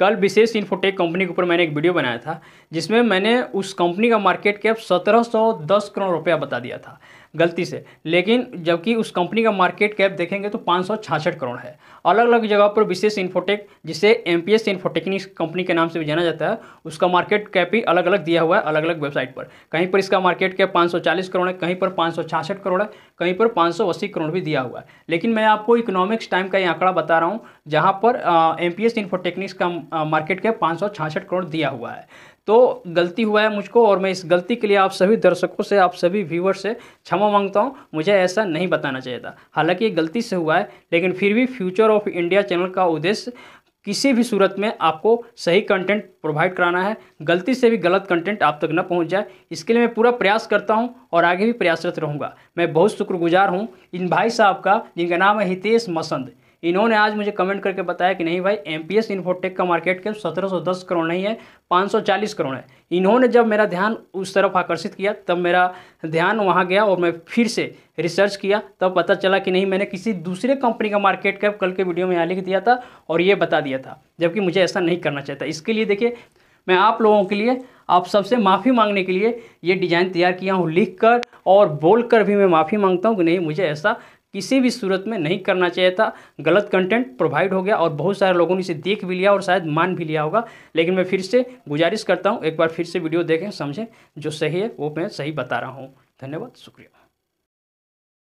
कल विशेष infotech company के ऊपर मैंने एक वीडियो बनाया था जिसमें मैंने उस कंपनी का मार्केट कैप 1710 करोड़ रुपया बता दिया था गलती से लेकिन जबकि उस कंपनी का मार्केट कैप देखेंगे तो पाँच करोड़ है अलग अलग जगह पर विशेष इन्फोटेक जिसे एम पी इन्फोटेक्निक्स कंपनी के नाम से भी जाना जाता है उसका मार्केट कैप भी अलग अलग दिया हुआ है अलग अलग वेबसाइट पर कहीं पर इसका मार्केट कैप 540 करोड़ है कहीं पर पाँच करोड़ है कहीं पर पाँच करोड़ भी दिया हुआ है लेकिन मैं आपको इकोनॉमिक्स टाइम का ये आंकड़ा बता रहा हूँ जहाँ पर एम पी का मार्केट कैप पाँच करोड़ दिया हुआ है तो गलती हुआ है मुझको और मैं इस गलती के लिए आप सभी दर्शकों से आप सभी व्यूवर से क्षमा मांगता हूँ मुझे ऐसा नहीं बताना चाहिए था हालांकि ये गलती से हुआ है लेकिन फिर भी फ्यूचर ऑफ इंडिया चैनल का उद्देश्य किसी भी सूरत में आपको सही कंटेंट प्रोवाइड कराना है गलती से भी गलत कंटेंट आप तक न पहुंच जाए इसके लिए मैं पूरा प्रयास करता हूं और आगे भी प्रयासरत रहूंगा मैं बहुत शुक्रगुजार हूं इन भाई साहब का जिनका नाम है हितेश मसंद इन्होंने आज मुझे कमेंट करके बताया कि नहीं भाई एम पी एस इन्फोटेक का मार्केट कैप सत्रह सौ दस करोड़ नहीं है पाँच सौ चालीस करोड़ है इन्होंने जब मेरा ध्यान उस तरफ आकर्षित किया तब मेरा ध्यान वहाँ गया और मैं फिर से रिसर्च किया तब पता चला कि नहीं मैंने किसी दूसरे कंपनी का मार्केट कैप कल के वीडियो में यहाँ लिख दिया था और ये बता दिया था जबकि मुझे ऐसा नहीं करना चाहता इसके लिए देखिए मैं आप लोगों के लिए आप सबसे माफ़ी मांगने के लिए ये डिज़ाइन तैयार किया हूँ लिख कर और बोल कर भी मैं माफ़ी मांगता हूँ कि नहीं मुझे ऐसा किसी भी सूरत में नहीं करना चाहिए था गलत कंटेंट प्रोवाइड हो गया और बहुत सारे लोगों ने इसे देख भी लिया और शायद मान भी लिया होगा लेकिन मैं फिर से गुजारिश करता हूँ एक बार फिर से वीडियो देखें समझें जो सही है वो मैं सही बता रहा हूँ धन्यवाद शुक्रिया